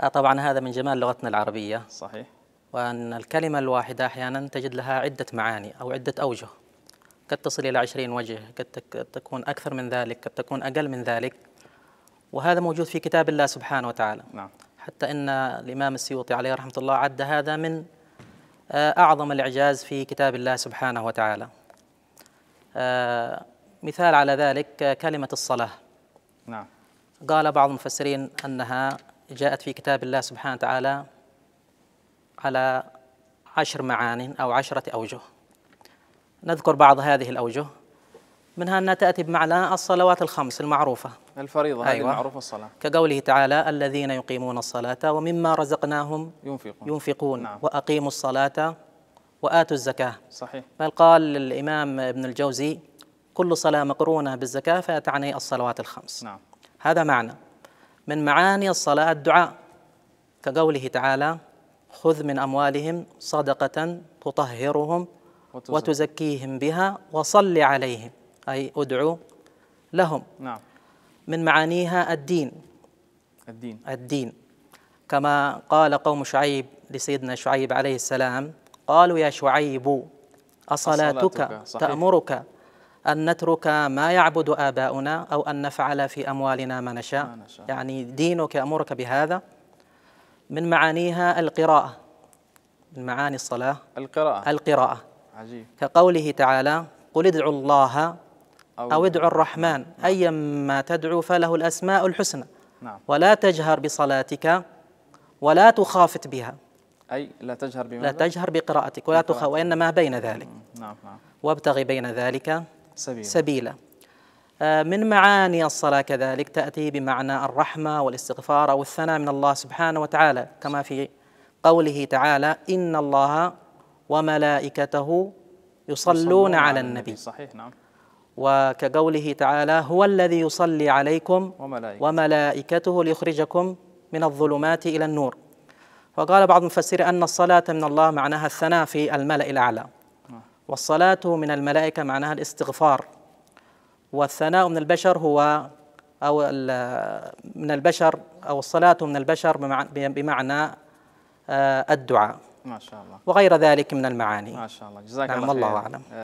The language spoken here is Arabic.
آه، طبعا هذا من جمال لغتنا العربية صحيح وأن الكلمة الواحدة أحيانا تجد لها عدة معاني أو عدة أوجه قد تصل إلى عشرين وجه قد تكون أكثر من ذلك قد تكون أقل من ذلك وهذا موجود في كتاب الله سبحانه وتعالى نعم. حتى أن الإمام السيوطي عليه رحمة الله عد هذا من آه، أعظم الإعجاز في كتاب الله سبحانه وتعالى آه، مثال على ذلك كلمة الصلاة نعم. قال بعض المفسرين أنها جاءت في كتاب الله سبحانه وتعالى على عشر معان أو عشرة أوجه نذكر بعض هذه الأوجه منها أنها تأتي بمعنى الصلوات الخمس المعروفة الفريضة أيوة. المعروفة الصلاة كقوله تعالى الذين يقيمون الصلاة ومما رزقناهم ينفقون, ينفقون نعم. وأقيموا الصلاة وآتوا الزكاة صحيح بل قال الإمام ابن الجوزي كل صلاة مقرونة بالزكاة فتعني الصلوات الخمس نعم. هذا معنى من معاني الصلاة الدعاء كقوله تعالى خذ من أموالهم صدقة تطهرهم وتزكيهم بها وصل عليهم أي أدعو لهم نعم من معانيها الدين الدين الدين كما قال قوم شعيب لسيدنا شعيب عليه السلام قالوا يا شعيب أصلاتك, أصلاتك. صحيح. تأمرك أن نترك ما يعبد آباؤنا أو أن نفعل في أموالنا ما نشاء, ما نشاء. يعني دينك يأمرك بهذا من معانيها القراءة من معاني الصلاة القراءة القراءة عجيب كقوله تعالى قل ادعوا الله أو, ادعوا الرحمن نعم. نعم. أيما تدعو فله الأسماء الحسنى نعم. ولا تجهر بصلاتك ولا تخافت بها أي لا تجهر بماذا؟ لا تجهر بقراءتك ولا تخاف وإنما بين ذلك نعم نعم وابتغي بين ذلك سبيلا, سبيلا. آه، من معاني الصلاة كذلك تأتي بمعنى الرحمة والاستغفار أو الثناء من الله سبحانه وتعالى كما في قوله تعالى إن الله وملائكته يصلون, يصلون على النبي. صحيح نعم وكقوله تعالى هو الذي يصلي عليكم وملائكته, وملائكته ليخرجكم من الظلمات إلى النور وقال بعض المفسرين أن الصلاة من الله معناها الثناء في الملأ الأعلى والصلاة من الملائكة معناها الاستغفار والثناء من البشر هو أو من البشر أو الصلاة من البشر بمعنى آه، الدعاء ما شاء الله وغير ذلك من المعاني ما شاء الله جزاك نعم الله, الله أعلم